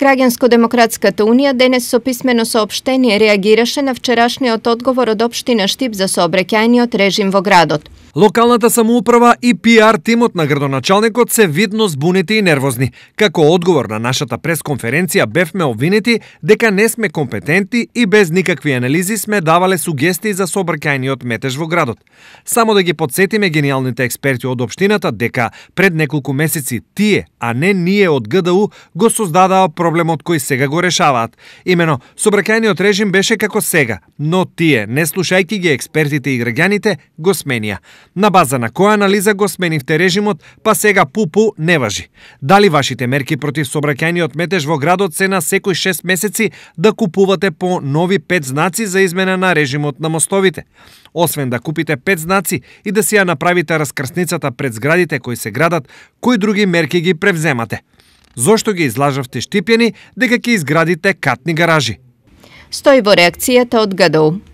Крагенско демократската унија денес со писмено сообштение реагираше на вчерашниот одговор од општина Штип за сообраќајниот режим во градот. Локалната самоуправа и пиар тимот на градоначалникот се видно збунети и нервозни. Како одговор на нашата пресконференција бевме обвинети дека не сме компетентни и без никакви анализи сме давале сугестии за собркајниот метеж во градот. Само да ги подсетиме гениалните експерти од општината дека пред неколку месеци тие, а не ние од ГДУ, го создадаа проблемот кој сега го решаваат. Имено, собракајниот режим беше како сега, но тие, не слушајки ги експертите и граѓаните, го сменија. На база на која анализа го сменивте режимот, па сега пупу не важи. Дали вашите мерки против собракајниот метеж во градот се на секој 6 месеци да купувате по нови 5 знаци за измена на режимот на мостовите? Освен да купите 5 знаци и да си ја направите раскрсницата пред зградите кои се градат, кои други мерки ги превземате? зошто ги излажавте штипјани дека ќе изградите катни гаражи. Стои во реакцијата од ГДУ.